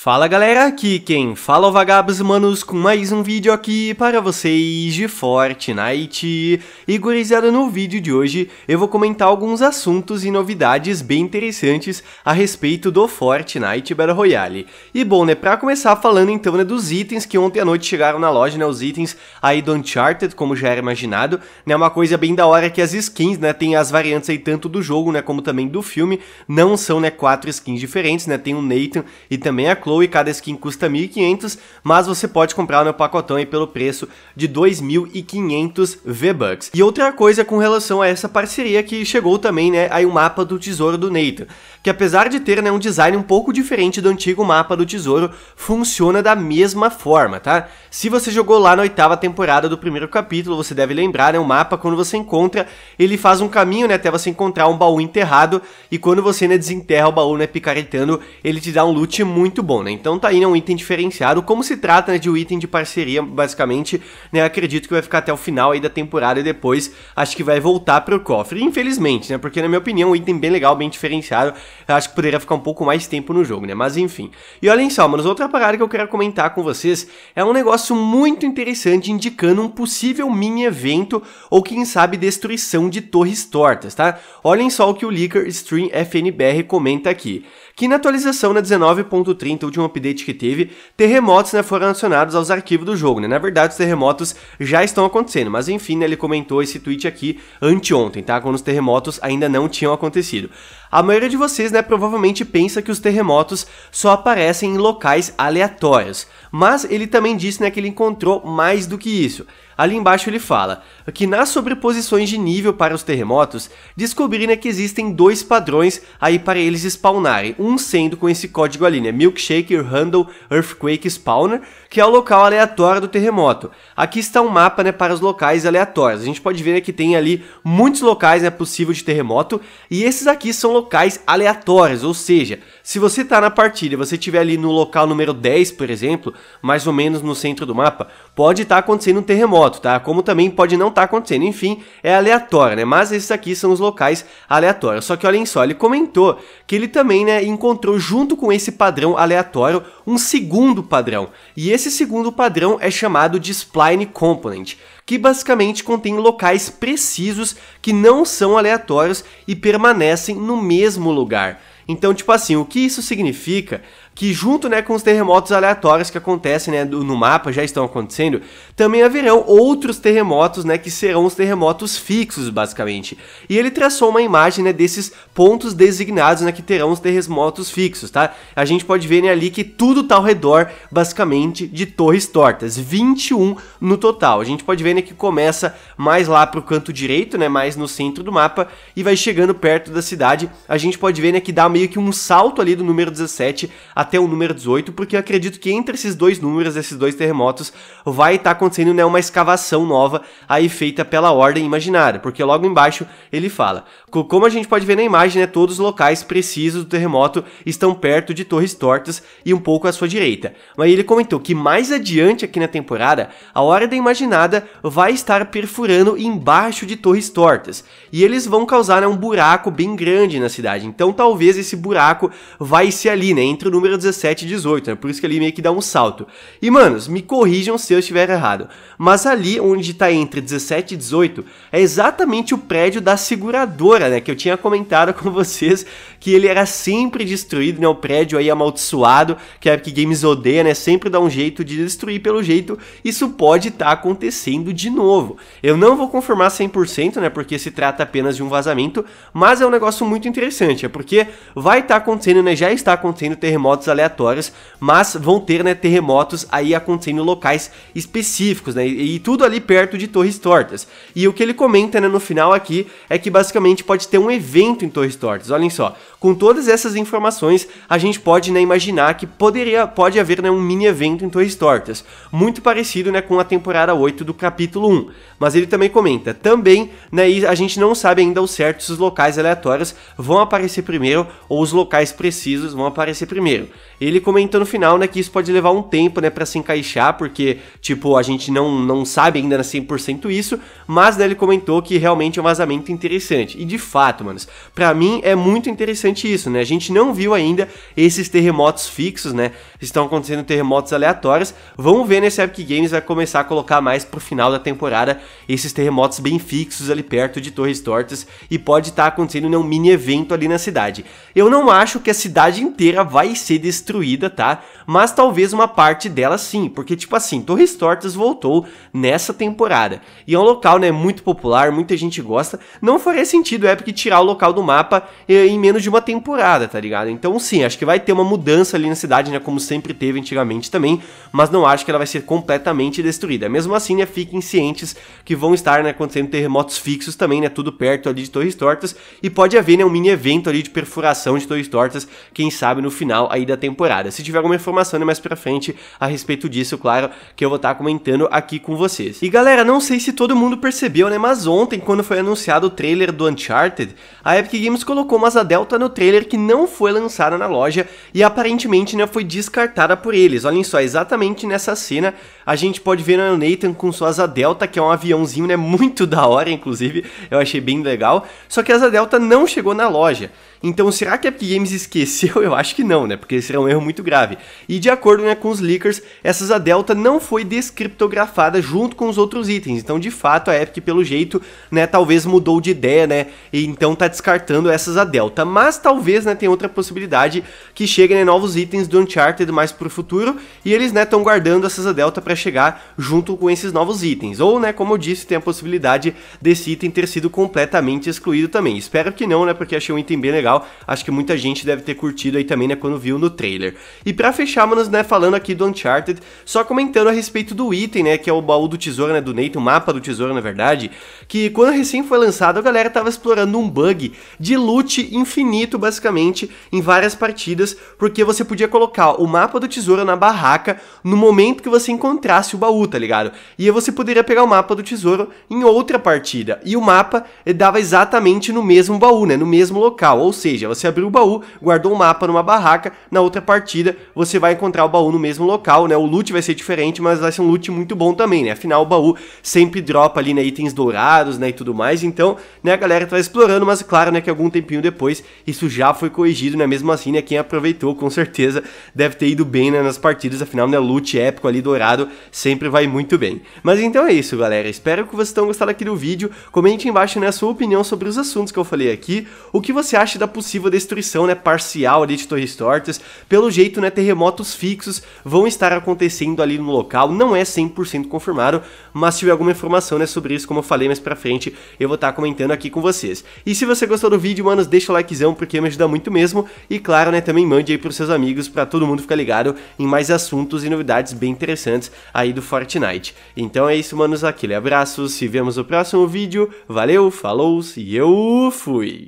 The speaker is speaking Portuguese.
Fala galera, aqui quem fala é o Vagabos Manos com mais um vídeo aqui para vocês de Fortnite. E gurizada, no vídeo de hoje eu vou comentar alguns assuntos e novidades bem interessantes a respeito do Fortnite Battle Royale. E bom, né, pra começar falando então né, dos itens que ontem à noite chegaram na loja, né, os itens aí do Uncharted, como já era imaginado, né, uma coisa bem da hora que as skins, né, tem as variantes aí tanto do jogo, né, como também do filme, não são, né, quatro skins diferentes, né, tem o Nathan e também a Chloe, cada skin custa 1.500, mas você pode comprar no pacotão aí pelo preço de 2.500 V-Bucks. E outra coisa com relação a essa parceria que chegou também, né, aí o mapa do Tesouro do Nathan, que apesar de ter, né, um design um pouco diferente do antigo mapa do Tesouro, funciona da mesma forma, tá? Se você jogou lá na oitava temporada do primeiro capítulo, você deve lembrar, né, o mapa quando você encontra, ele faz um caminho, né, até você encontrar um baú enterrado, e quando você, né, desenterra o baú, né, picaretando, ele te dá um loot muito bom bom, né? Então tá aí né, um item diferenciado. Como se trata né, de um item de parceria, basicamente, né? Acredito que vai ficar até o final aí da temporada e depois acho que vai voltar pro cofre. Infelizmente, né? Porque na minha opinião, um item bem legal, bem diferenciado. Acho que poderia ficar um pouco mais tempo no jogo, né? Mas enfim. E olhem só, manos, outra parada que eu quero comentar com vocês é um negócio muito interessante indicando um possível mini evento ou quem sabe destruição de torres tortas, tá? Olhem só o que o Liquor Stream FNBR comenta aqui. Que na atualização na né, 19.30 último update que teve, terremotos né, foram adicionados aos arquivos do jogo. Né? Na verdade, os terremotos já estão acontecendo, mas enfim, né, ele comentou esse tweet aqui anteontem, tá? quando os terremotos ainda não tinham acontecido. A maioria de vocês, né, provavelmente pensa que os terremotos só aparecem em locais aleatórios, mas ele também disse, né, que ele encontrou mais do que isso. Ali embaixo ele fala que nas sobreposições de nível para os terremotos, descobriram né, que existem dois padrões aí para eles spawnarem, um sendo com esse código ali, né, Milkshake Handle Earthquake Spawner, que é o local aleatório do terremoto. Aqui está um mapa, né, para os locais aleatórios. A gente pode ver né, que tem ali muitos locais, né, possível de terremoto, e esses aqui são locais aleatórios, ou seja, se você está na partida e você estiver ali no local número 10, por exemplo, mais ou menos no centro do mapa, pode estar tá acontecendo um terremoto, tá? Como também pode não estar tá acontecendo, enfim, é aleatório, né? Mas esses aqui são os locais aleatórios. Só que olhem só, ele comentou que ele também, né, encontrou junto com esse padrão aleatório um segundo padrão, e esse segundo padrão é chamado de spline component, que basicamente contém locais precisos que não são aleatórios e permanecem no mesmo lugar. Então, tipo assim, o que isso significa? que junto né, com os terremotos aleatórios que acontecem né, no mapa, já estão acontecendo, também haverão outros terremotos né, que serão os terremotos fixos, basicamente. E ele traçou uma imagem né, desses pontos designados né, que terão os terremotos fixos, tá? A gente pode ver né, ali que tudo tá ao redor, basicamente, de torres tortas, 21 no total. A gente pode ver né, que começa mais lá pro canto direito, né, mais no centro do mapa, e vai chegando perto da cidade. A gente pode ver né, que dá meio que um salto ali do número 17 até até o número 18, porque eu acredito que entre esses dois números, esses dois terremotos, vai estar tá acontecendo né, uma escavação nova aí feita pela ordem imaginária, porque logo embaixo ele fala. Como a gente pode ver na imagem, né, todos os locais precisos do terremoto estão perto de torres tortas e um pouco à sua direita. Mas ele comentou que mais adiante aqui na temporada, a ordem imaginada vai estar perfurando embaixo de torres tortas, e eles vão causar né, um buraco bem grande na cidade. Então talvez esse buraco vai ser ali, né, entre o número número 17 e 18, né? Por isso que ali meio que dá um salto. E, manos, me corrijam se eu estiver errado. Mas ali onde tá entre 17 e 18 é exatamente o prédio da seguradora, né? Que eu tinha comentado com vocês que ele era sempre destruído, né? O prédio aí amaldiçoado, que a é Epic Games odeia, né? Sempre dá um jeito de destruir pelo jeito. Isso pode estar tá acontecendo de novo. Eu não vou confirmar 100%, né? Porque se trata apenas de um vazamento, mas é um negócio muito interessante, é porque vai estar tá acontecendo, né? Já está acontecendo terremoto terremotos aleatórios, mas vão ter né, terremotos aí acontecendo em locais específicos, né, e, e, tudo ali perto de torres tortas. E o que ele comenta né, no final aqui é que basicamente pode ter um evento em torres tortas. Olhem só, com todas essas informações, a gente pode né, imaginar que poderia, pode haver né, um mini evento em torres tortas, muito parecido né, com a temporada 8 do capítulo 1. Mas ele também comenta, também né, a gente não sabe ainda ao certo se os locais aleatórios vão aparecer primeiro ou os locais precisos vão aparecer primeiro. Ele comentou no final, né, que isso pode levar um tempo, né, para se encaixar, porque, tipo, a gente não, não sabe ainda 100% isso, mas, né, ele comentou que realmente é um vazamento interessante. E, de fato, manos, para mim é muito interessante isso, né, a gente não viu ainda esses terremotos fixos, né, estão acontecendo terremotos aleatórios, vamos ver, né, se a Epic Games vai começar a colocar mais pro final da temporada esses terremotos bem fixos ali perto de Torres Tortas e pode estar tá acontecendo né, um mini evento ali na cidade. Eu não acho que a cidade inteira vai ser ser destruída, tá? Mas talvez uma parte dela sim, porque tipo assim, Torres Tortas voltou nessa temporada. E é um local, né, muito popular, muita gente gosta. Não faria sentido a é, Epic tirar o local do mapa é, em menos de uma temporada, tá ligado? Então sim, acho que vai ter uma mudança ali na cidade, né, como sempre teve antigamente também, mas não acho que ela vai ser completamente destruída. Mesmo assim, né, fiquem cientes que vão estar, né, acontecendo terremotos fixos também, né, tudo perto ali de Torres Tortas, e pode haver, né, um mini evento ali de perfuração de Torres Tortas, quem sabe no final aí da temporada. Se tiver alguma informação né, mais pra frente a respeito disso, claro, que eu vou estar tá comentando aqui com vocês. E galera, não sei se todo mundo percebeu, né, mas ontem, quando foi anunciado o trailer do Uncharted, a Epic Games colocou uma asa delta no trailer que não foi lançada na loja e aparentemente né, foi descartada por eles. Olhem só, exatamente nessa cena a gente pode ver né, o Nathan com sua asa delta, que é um aviãozinho né, muito da hora, inclusive, eu achei bem legal, só que a asa delta não chegou na loja. Então será que a Epic Games esqueceu? Eu acho que não, né, porque seria um erro muito grave. E de acordo né, com os leakers, essa Zeta Delta não foi descriptografada junto com os outros itens. Então, de fato, a Epic, pelo jeito, né, talvez mudou de ideia, né? E então tá descartando essas a Delta. Mas talvez, né, tem outra possibilidade que cheguem né, novos itens do Uncharted mais pro futuro. E eles, né, estão guardando essas a Delta para chegar junto com esses novos itens. Ou, né, como eu disse, tem a possibilidade desse item ter sido completamente excluído também. Espero que não, né? Porque achei um item bem legal. Acho que muita gente deve ter curtido aí também, né? Quando viu no do trailer. E para fecharmos né, falando aqui do Uncharted, só comentando a respeito do item, né, que é o baú do tesouro, né, do Nathan, o mapa do tesouro, na verdade, que quando recém foi lançado, a galera tava explorando um bug de loot infinito, basicamente, em várias partidas, porque você podia colocar o mapa do tesouro na barraca no momento que você encontrasse o baú, tá ligado? E aí você poderia pegar o mapa do tesouro em outra partida. E o mapa eh, dava exatamente no mesmo baú, né, no mesmo local. Ou seja, você abriu o baú, guardou o mapa numa barraca, na na outra partida você vai encontrar o baú no mesmo local, né? O loot vai ser diferente, mas vai ser um loot muito bom também, né? Afinal, o baú sempre dropa ali, né, itens dourados, né, e tudo mais. Então, né, a galera tá explorando, mas claro, né, que algum tempinho depois isso já foi corrigido, né? Mesmo assim, né, quem aproveitou com certeza deve ter ido bem, né, nas partidas, afinal, né, loot épico ali dourado sempre vai muito bem. Mas então é isso, galera. Espero que vocês tenham gostado aqui do vídeo. Comente embaixo, né, a sua opinião sobre os assuntos que eu falei aqui, o que você acha da possível destruição, né, parcial ali de Torres Tortas, pelo jeito, né, terremotos fixos vão estar acontecendo ali no local, não é 100% confirmado, mas se tiver alguma informação, né, sobre isso, como eu falei mais pra frente, eu vou estar tá comentando aqui com vocês. E se você gostou do vídeo, manos, deixa o likezão, porque me ajuda muito mesmo, e claro, né, também mande aí pros seus amigos, para todo mundo ficar ligado em mais assuntos e novidades bem interessantes aí do Fortnite. Então é isso, manos, aquele abraço, se vemos no próximo vídeo, valeu, falou e eu fui!